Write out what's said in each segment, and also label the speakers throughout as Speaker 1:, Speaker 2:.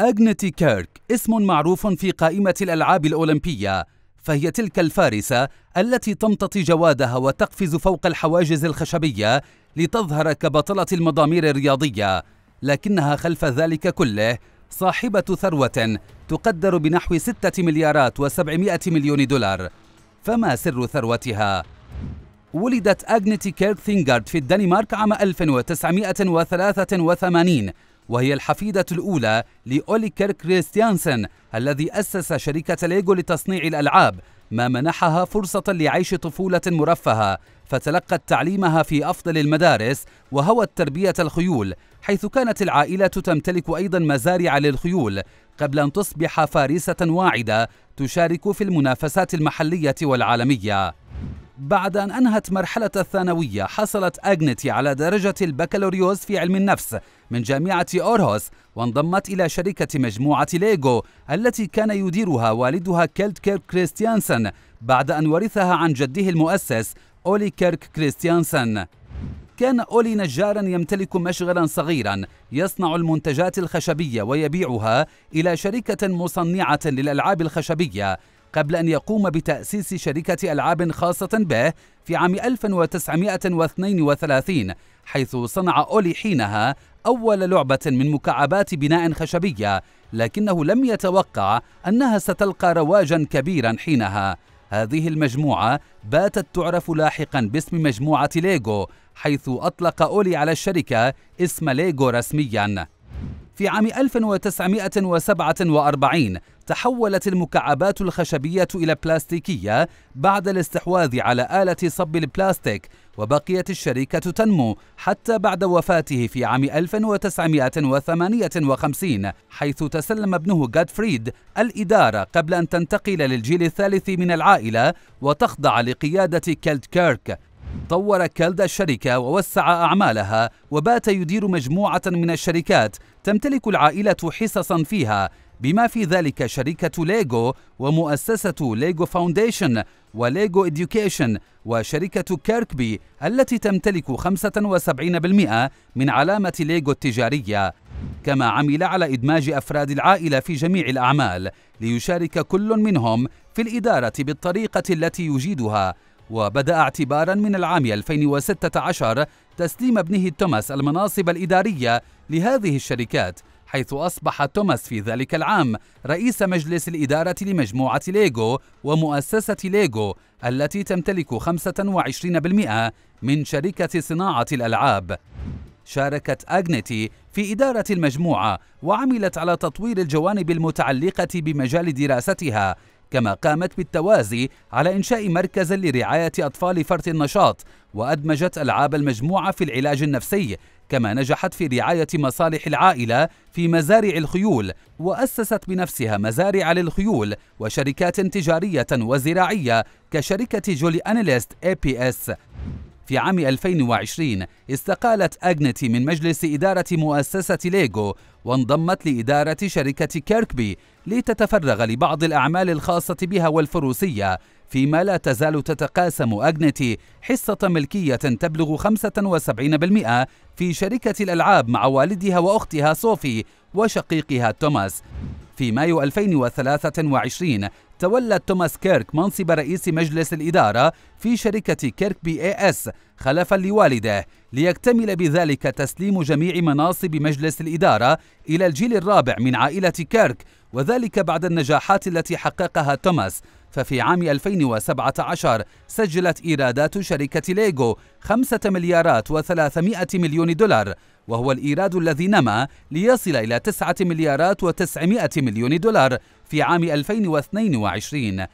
Speaker 1: أجنتي كيرك اسم معروف في قائمة الألعاب الأولمبية فهي تلك الفارسة التي تمتطي جوادها وتقفز فوق الحواجز الخشبية لتظهر كبطلة المضامير الرياضية لكنها خلف ذلك كله صاحبة ثروة تقدر بنحو 6 مليارات و700 مليون دولار فما سر ثروتها؟ ولدت أجنتي كيرك ثينغارد في الدنمارك عام 1983 وهي الحفيدة الأولى لأوليكر كريستيانسن الذي أسس شركة ليجو لتصنيع الألعاب ما منحها فرصة لعيش طفولة مرفهة فتلقت تعليمها في أفضل المدارس وهوت تربية الخيول حيث كانت العائلة تمتلك أيضا مزارع للخيول قبل أن تصبح فارسة واعدة تشارك في المنافسات المحلية والعالمية بعد أن أنهت مرحلة الثانوية حصلت أجنتي على درجة البكالوريوس في علم النفس من جامعة أورهوس وانضمت إلى شركة مجموعة ليغو التي كان يديرها والدها كيلت كيرك كريستيانسن بعد أن ورثها عن جده المؤسس أولي كيرك كريستيانسن كان أولي نجارا يمتلك مشغلا صغيرا يصنع المنتجات الخشبية ويبيعها إلى شركة مصنعة للألعاب الخشبية قبل أن يقوم بتأسيس شركة ألعاب خاصة به في عام 1932 حيث صنع أولي حينها أول لعبة من مكعبات بناء خشبية لكنه لم يتوقع أنها ستلقى رواجا كبيرا حينها هذه المجموعة باتت تعرف لاحقا باسم مجموعة ليغو حيث أطلق أولي على الشركة اسم ليغو رسمياً في عام 1947 تحولت المكعبات الخشبية إلى بلاستيكية بعد الاستحواذ على آلة صب البلاستيك وبقيت الشركة تنمو حتى بعد وفاته في عام 1958 حيث تسلم ابنه غادفريد الإدارة قبل أن تنتقل للجيل الثالث من العائلة وتخضع لقيادة كيلت كيرك طور كالدا الشركة ووسع أعمالها وبات يدير مجموعة من الشركات تمتلك العائلة حصصا فيها بما في ذلك شركة ليغو ومؤسسة ليغو فاونديشن وليغو إديوكيشن وشركة كيركبي التي تمتلك 75% من علامة ليغو التجارية كما عمل على إدماج أفراد العائلة في جميع الأعمال ليشارك كل منهم في الإدارة بالطريقة التي يجيدها وبدأ اعتبارا من العام 2016 تسليم ابنه توماس المناصب الإدارية لهذه الشركات حيث أصبح توماس في ذلك العام رئيس مجلس الإدارة لمجموعة ليغو ومؤسسة ليغو التي تمتلك 25% من شركة صناعة الألعاب شاركت أغنيتي في إدارة المجموعة وعملت على تطوير الجوانب المتعلقة بمجال دراستها كما قامت بالتوازي على إنشاء مركز لرعاية أطفال فرط النشاط وأدمجت ألعاب المجموعة في العلاج النفسي كما نجحت في رعاية مصالح العائلة في مزارع الخيول وأسست بنفسها مزارع للخيول وشركات تجارية وزراعية كشركة جولي أناليست اي بي اس في عام 2020 استقالت أجنتي من مجلس إدارة مؤسسة ليجو وانضمت لإدارة شركة كيركبي لتتفرغ لبعض الأعمال الخاصة بها والفروسية فيما لا تزال تتقاسم أجنتي حصة ملكية تبلغ 75% في شركة الألعاب مع والدها وأختها صوفي وشقيقها توماس في مايو 2023 تولى توماس كيرك منصب رئيس مجلس الإدارة في شركة كيرك بي اي اس خلفا لوالده ليكتمل بذلك تسليم جميع مناصب مجلس الإدارة إلى الجيل الرابع من عائلة كيرك وذلك بعد النجاحات التي حققها توماس ففي عام 2017 سجلت إيرادات شركة ليغو 5 مليارات و300 مليون دولار وهو الإيراد الذي نما ليصل إلى 9 مليارات و900 مليون دولار في عام 2022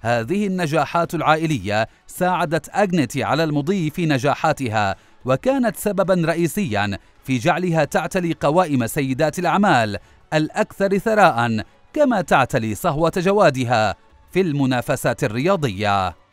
Speaker 1: هذه النجاحات العائلية ساعدت أجنتي على المضي في نجاحاتها وكانت سببا رئيسيا في جعلها تعتلي قوائم سيدات الأعمال الأكثر ثراء كما تعتلي صهوة جوادها في المنافسات الرياضية